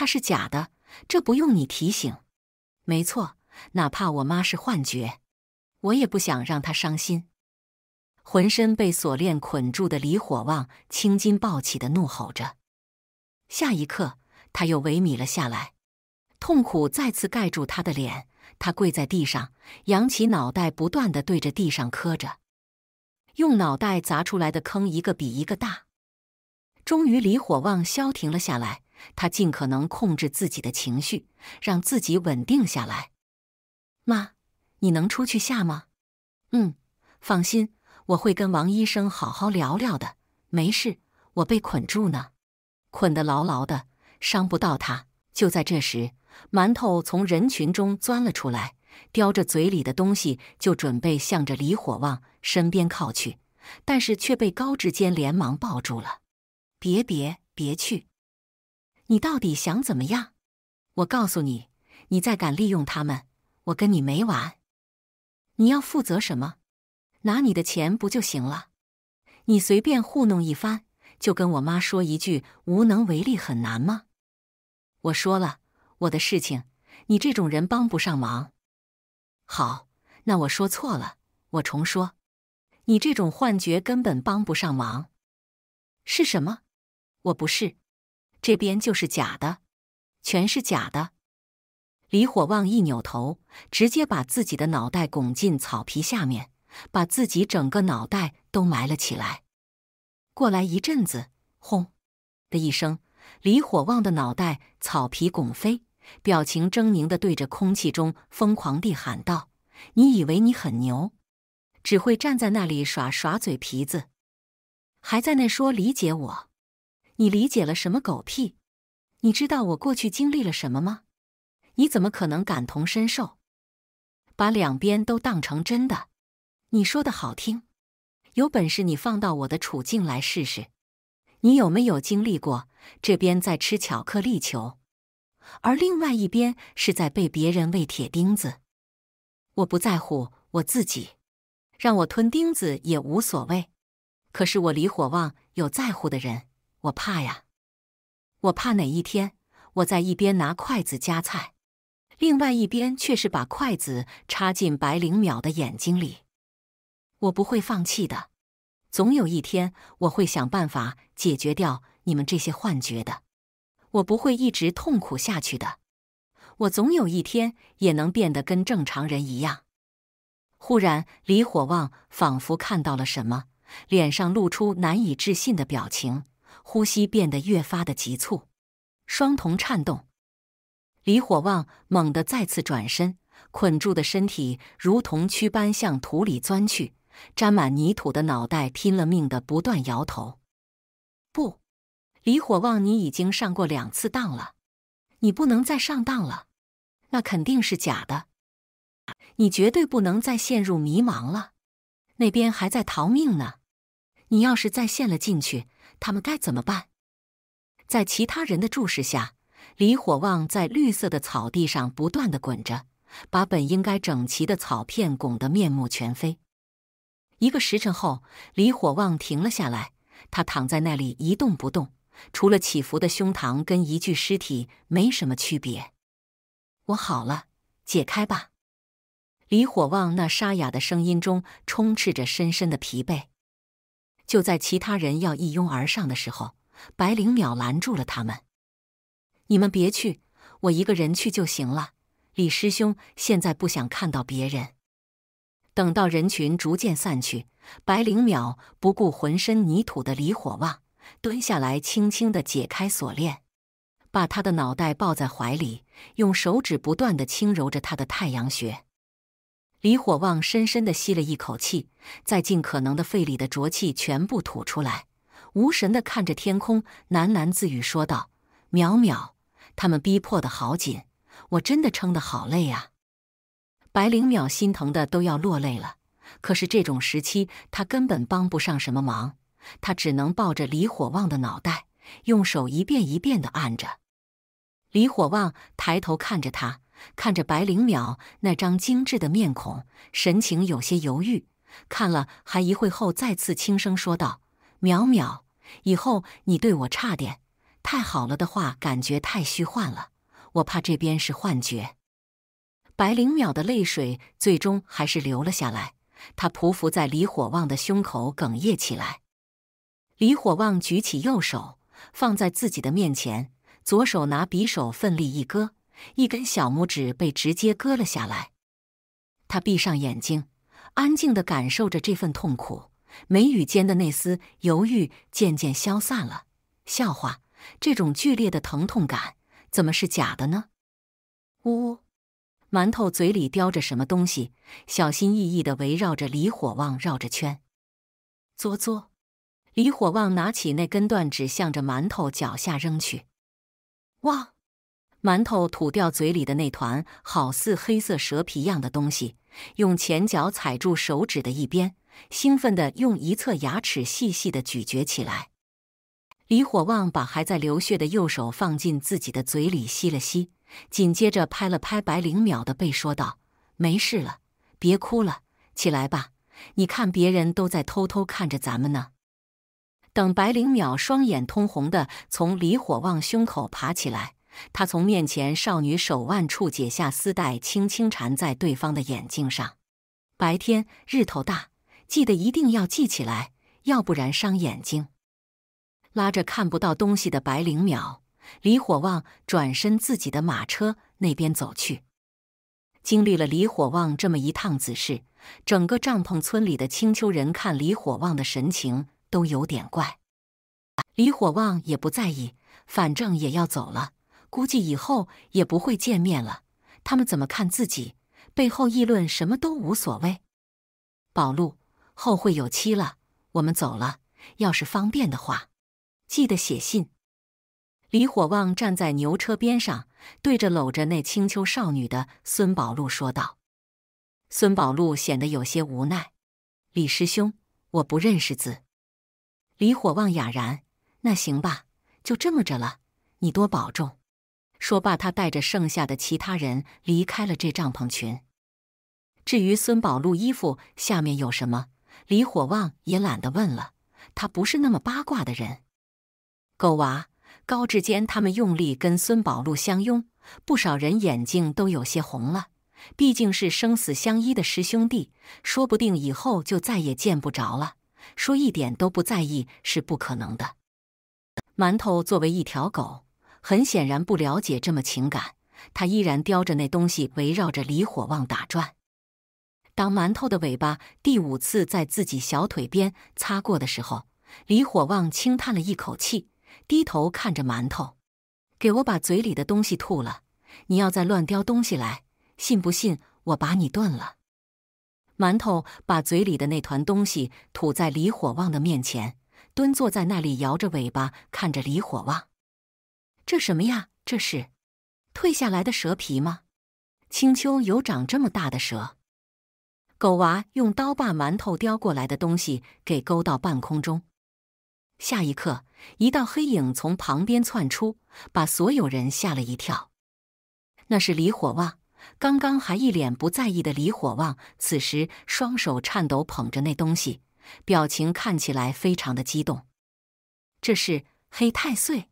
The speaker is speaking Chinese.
他是假的，这不用你提醒。没错，哪怕我妈是幻觉，我也不想让她伤心。浑身被锁链捆住的李火旺青筋暴起的怒吼着，下一刻他又萎靡了下来，痛苦再次盖住他的脸。他跪在地上，扬起脑袋，不断的对着地上磕着，用脑袋砸出来的坑一个比一个大。终于，李火旺消停了下来。他尽可能控制自己的情绪，让自己稳定下来。妈，你能出去下吗？嗯，放心，我会跟王医生好好聊聊的。没事，我被捆住呢，捆得牢牢的，伤不到他。就在这时，馒头从人群中钻了出来，叼着嘴里的东西就准备向着李火旺身边靠去，但是却被高志坚连忙抱住了。别别别去！你到底想怎么样？我告诉你，你再敢利用他们，我跟你没完！你要负责什么？拿你的钱不就行了？你随便糊弄一番，就跟我妈说一句无能为力很难吗？我说了我的事情，你这种人帮不上忙。好，那我说错了，我重说，你这种幻觉根本帮不上忙。是什么？我不是。这边就是假的，全是假的。李火旺一扭头，直接把自己的脑袋拱进草皮下面，把自己整个脑袋都埋了起来。过来一阵子，轰的一声，李火旺的脑袋草皮拱飞，表情狰狞的对着空气中疯狂地喊道：“你以为你很牛，只会站在那里耍耍嘴皮子，还在那说理解我？”你理解了什么狗屁？你知道我过去经历了什么吗？你怎么可能感同身受？把两边都当成真的，你说的好听，有本事你放到我的处境来试试。你有没有经历过这边在吃巧克力球，而另外一边是在被别人喂铁钉子？我不在乎我自己，让我吞钉子也无所谓。可是我李火旺有在乎的人。我怕呀，我怕哪一天我在一边拿筷子夹菜，另外一边却是把筷子插进白灵淼的眼睛里。我不会放弃的，总有一天我会想办法解决掉你们这些幻觉的。我不会一直痛苦下去的，我总有一天也能变得跟正常人一样。忽然，李火旺仿佛看到了什么，脸上露出难以置信的表情。呼吸变得越发的急促，双瞳颤动。李火旺猛地再次转身，捆住的身体如同蛆般向土里钻去，沾满泥土的脑袋拼了命的不断摇头。不，李火旺，你已经上过两次当了，你不能再上当了。那肯定是假的，你绝对不能再陷入迷茫了。那边还在逃命呢，你要是再陷了进去。他们该怎么办？在其他人的注视下，李火旺在绿色的草地上不断的滚着，把本应该整齐的草片拱得面目全非。一个时辰后，李火旺停了下来，他躺在那里一动不动，除了起伏的胸膛，跟一具尸体没什么区别。我好了，解开吧。李火旺那沙哑的声音中充斥着深深的疲惫。就在其他人要一拥而上的时候，白灵淼拦住了他们：“你们别去，我一个人去就行了。”李师兄现在不想看到别人。等到人群逐渐散去，白灵淼不顾浑身泥土的李火旺，蹲下来，轻轻的解开锁链，把他的脑袋抱在怀里，用手指不断的轻揉着他的太阳穴。李火旺深深地吸了一口气，再尽可能的肺里的浊气全部吐出来，无神的看着天空，喃喃自语说道：“淼淼，他们逼迫的好紧，我真的撑得好累啊。”白灵淼心疼的都要落泪了，可是这种时期他根本帮不上什么忙，他只能抱着李火旺的脑袋，用手一遍一遍的按着。李火旺抬头看着他。看着白灵淼那张精致的面孔，神情有些犹豫，看了还一会后，再次轻声说道：“淼淼，以后你对我差点太好了的话，感觉太虚幻了，我怕这边是幻觉。”白灵淼的泪水最终还是流了下来，她匍匐在李火旺的胸口，哽咽起来。李火旺举起右手放在自己的面前，左手拿匕首奋力一割。一根小拇指被直接割了下来，他闭上眼睛，安静的感受着这份痛苦，眉宇间的那丝犹豫渐渐消散了。笑话，这种剧烈的疼痛感怎么是假的呢？呜，馒头嘴里叼着什么东西，小心翼翼的围绕着李火旺绕着圈。作作，李火旺拿起那根断指，向着馒头脚下扔去。哇！馒头吐掉嘴里的那团好似黑色蛇皮一样的东西，用前脚踩住手指的一边，兴奋地用一侧牙齿细细的咀嚼起来。李火旺把还在流血的右手放进自己的嘴里吸了吸，紧接着拍了拍白灵淼的背，说道：“没事了，别哭了，起来吧。你看，别人都在偷偷看着咱们呢。”等白灵淼双眼通红的从李火旺胸口爬起来。他从面前少女手腕处解下丝带，轻轻缠在对方的眼睛上。白天日头大，记得一定要系起来，要不然伤眼睛。拉着看不到东西的白灵淼，李火旺转身自己的马车那边走去。经历了李火旺这么一趟子事，整个帐篷村里的青丘人看李火旺的神情都有点怪。李火旺也不在意，反正也要走了。估计以后也不会见面了。他们怎么看自己，背后议论什么都无所谓。宝路，后会有期了。我们走了。要是方便的话，记得写信。李火旺站在牛车边上，对着搂着那青丘少女的孙宝路说道：“孙宝路显得有些无奈。李师兄，我不认识字。”李火旺哑然：“那行吧，就这么着了。你多保重。”说罢，他带着剩下的其他人离开了这帐篷群。至于孙宝路衣服下面有什么，李火旺也懒得问了，他不是那么八卦的人。狗娃、高志坚他们用力跟孙宝路相拥，不少人眼睛都有些红了。毕竟是生死相依的师兄弟，说不定以后就再也见不着了。说一点都不在意是不可能的。馒头作为一条狗。很显然不了解这么情感，他依然叼着那东西围绕着李火旺打转。当馒头的尾巴第五次在自己小腿边擦过的时候，李火旺轻叹了一口气，低头看着馒头：“给我把嘴里的东西吐了！你要再乱叼东西来，信不信我把你炖了？”馒头把嘴里的那团东西吐在李火旺的面前，蹲坐在那里摇着尾巴看着李火旺。这什么呀？这是退下来的蛇皮吗？青丘有长这么大的蛇？狗娃用刀把馒头叼过来的东西给勾到半空中，下一刻，一道黑影从旁边窜出，把所有人吓了一跳。那是李火旺。刚刚还一脸不在意的李火旺，此时双手颤抖捧着那东西，表情看起来非常的激动。这是黑太岁。